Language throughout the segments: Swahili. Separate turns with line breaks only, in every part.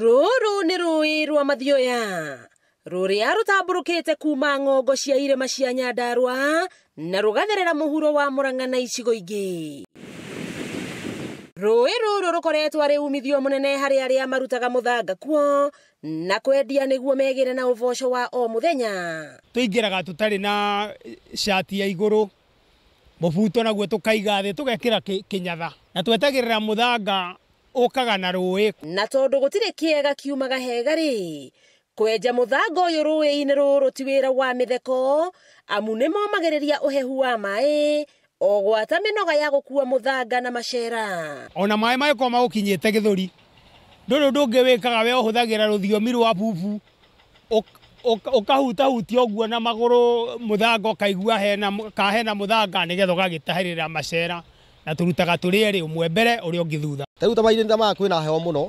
rũrũ nĩ rũĩ rwa mathioya rũrĩa rũtambũrũkĩte kuuma ng'ongo cia irema cia nyandarũa na rũgatherera mũhuro wa mũrang'a na icigo ingĩ rũĩ rũrũ rũkoretwo arĩ umithio mũnene harĩ arĩa marutaga mũthanga kuo na kwendia nĩguo megĩre na ũboco wa o mũthenya
tũingĩraga tũtarĩ na e, cati ya igũrũ mũbuto naguo tũkaiga thĩ tũgekĩra kĩnyatha na twetagĩrĩra mũthanga ukaga na
ruwi na tondu gutire kiega kiumaga hega ri kwenja muthanga uyu ruwi-ini ruru ti wira wa mitheko amu ni momagiriria uhehu wa mai o gwata minoga ya gukua muthanga na macera
ona mai mai ko magukinyite githuri nduru ndungi wikaga we uhuthagira ruthiomi rwa pupu ukahutahutia uguo na maguru muthanga ukaigua kahena muthanga nigetha ugagitahirira macera na turutaga turi ri umwe mbere uria ungi thutha tariu ta mainĩ ta maya kwĩna
heho mũno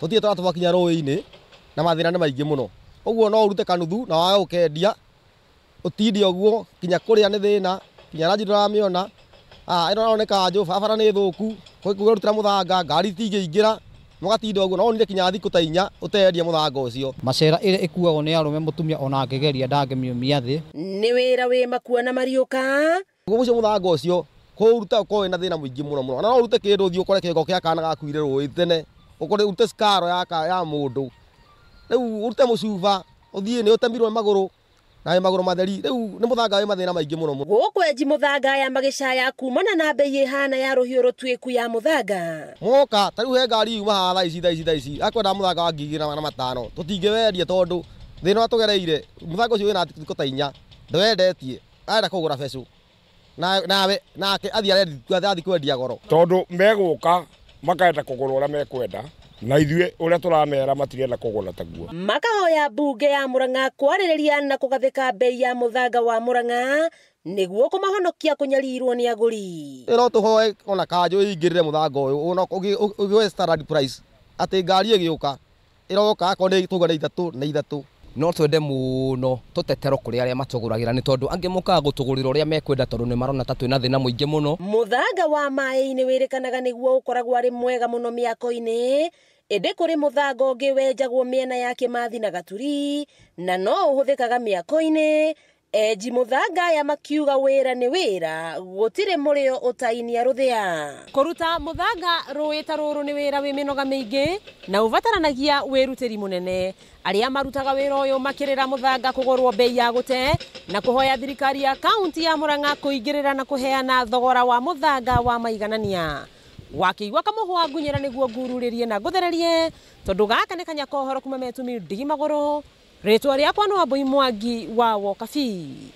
tũtirĩ tũra twakinya rũĩ na mathĩna ni maingi muno uguo no urute kanuthu na wa ukendia utindi ũguo kinya kuria ni thina kinya raji miona ah ranji ndũramĩona ah, ĩno nayo nĩ kanjũ barabara nĩ thũku kwĩrutĩra muthanga ngari ti itingĩingĩra mũgatinda ũguo no ni kinya thiku ta inya ũtendia muthanga ucio macera ire ĩkuagwo ni arume mutumia ona angĩgeria ndangĩmiumia thi ni wira wĩ makuona mariuka mariũka ũcio muthanga ucio kuruta ko ina thina muingi muno muno na urute kindu thio kore kiko kia kana gakuire ruwe tene ukore urute skaro ya ka ya mundu riu urute mucuva uthie ni utemirwe maguru na maguru matheri riu ni muthanga wi mathina maingi muno muno
gukwenji muthanga ya magicaya kumana na mbei ihana ya ruhiu rutwiku ya muthanga
moka tariu he ngari yuma hatha ici tha ici tha ici akwenda muthanga wa ngigira na matano tutingiwendia tondu thina tugereire muthanga ucio wina thikå ta inya ndwendetie arenda kå gå ra nawe nake athi kwendia goro tondu meguka makaenda kugura uria mekwenda na ithuä å rä ithuĩ ũrĩa tũramera matirenda gå taguo
makahoya mbunge ya muranga kwarĩrĩria na kũgathĩka mbei ya mũthanga wa muranga nĩguo kũmahonokia kũnyarirwo nĩ agũri
ĩro hoe ona kanjå kanjũ ĩingĩrĩre mũthanga ũyũ ona ũgĩoe standard price atä ngari ä gä ĩgĩũka ĩroka akorwo nĩ tũga na ithatå na ithatå no twende muno tutetero kuri aria matuguраgĩra ni tondu angĩ mokaga gutugurira ũrĩa mekwenda tondu ni marona tatu na thina mũingĩ muno
muthanga wa maĩ wirikanaga wĩrĩkanaga nĩguo ũkoragwo arĩ mwega muno miako ini ĩndĩ kuri muthanga ũngĩ wenjagwo miena ya kĩmathi na gaturi na no uhuthikaga miako ini Eji aya makiuga wira ni wira gutire murio utainia ruthia kuruta muthanga ruita ruru ni wira wi minoga miingi na ubataranagia wirutiri munene aria marutaga wira uyu makirira muthanga kugorwo bei ya gute na kuhoya thirikari ya kaunti ya Muranga kuingirira na kuheana thogora wa muthanga wa maiganania wakiigua kamuhwa ngunyira niguo ngururirie na nguthererie tondu gaka ni kanya horo kuma metumi ndigimaguru ritwa riakwa no ambui mwangi wa wokabii